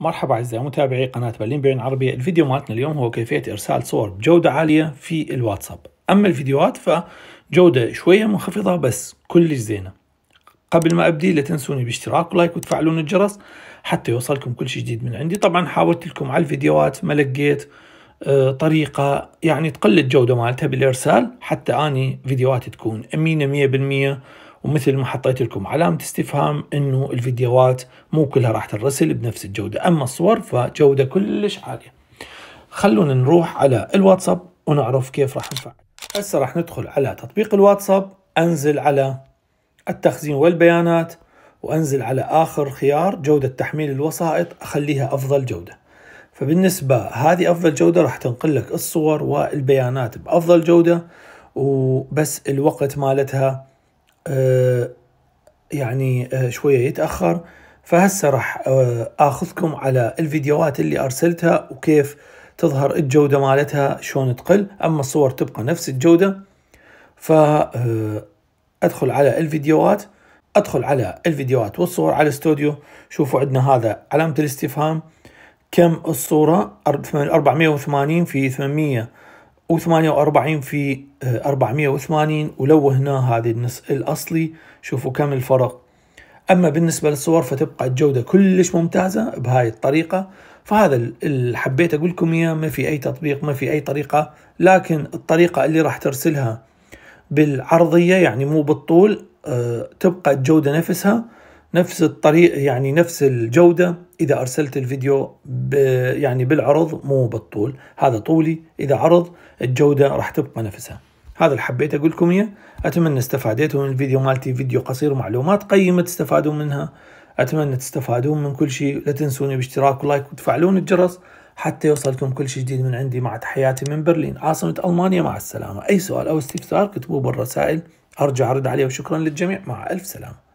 مرحبا أعزائي متابعي قناة برلين بعين عربية الفيديو مالتنا اليوم هو كيفية إرسال صور بجودة عالية في الواتساب أما الفيديوهات فجودة شوية منخفضة بس كلش زينة قبل ما أبدي لا تنسوني باشتراك ولايك وتفعلون الجرس حتى يوصلكم كل شيء جديد من عندي طبعا حاولت لكم على الفيديوهات ما لقيت آه، طريقة يعني تقل الجودة مالتها بالإرسال حتى أني فيديوهاتي تكون أمينة 100% ومثل ما حطيت لكم علامة استفهام انه الفيديوهات مو كلها راح تنرسل بنفس الجودة اما الصور فجودة كلش عالية خلونا نروح على الواتساب ونعرف كيف راح نفعل هسه راح ندخل على تطبيق الواتساب انزل على التخزين والبيانات وانزل على اخر خيار جودة تحميل الوسائط اخليها افضل جودة فبالنسبة هذه افضل جودة راح تنقل لك الصور والبيانات بافضل جودة وبس الوقت مالتها آه، يعني آه، شوية يتأخر فهسه راح آه، اخذكم على الفيديوهات اللي ارسلتها وكيف تظهر الجودة مالتها شلون تقل اما الصور تبقى نفس الجودة فادخل على الفيديوهات ادخل على الفيديوهات والصور على الاستوديو شوفوا عندنا هذا علامة الاستفهام كم الصورة من 480 في 800 و48 في 480 آه، ولو هنا هذه الأصلي شوفوا كم الفرق أما بالنسبة للصور فتبقى الجودة كلش ممتازة بهاي الطريقة فهذا اللي حبيت أقول لكم إياه ما في أي تطبيق ما في أي طريقة لكن الطريقة اللي راح ترسلها بالعرضية يعني مو بالطول آه، تبقى الجودة نفسها نفس الطريق يعني نفس الجودة إذا أرسلت الفيديو يعني بالعرض مو بالطول هذا طولي إذا عرض الجودة راح تبقى نفسها هذا اللي حبيت أقول لكم إياه أتمنى استفاديتوا من الفيديو مالتي فيديو قصير معلومات قيمة تستفادوا منها أتمنى تستفادون من كل شيء لا تنسوني باشتراك ولايك وتفعلون الجرس حتى يوصلكم كل شيء جديد من عندي مع تحياتي من برلين عاصمة ألمانيا مع السلامة أي سؤال أو استفسار كتبوه بالرسائل أرجع أرد عليه وشكرا للجميع مع ألف سلامة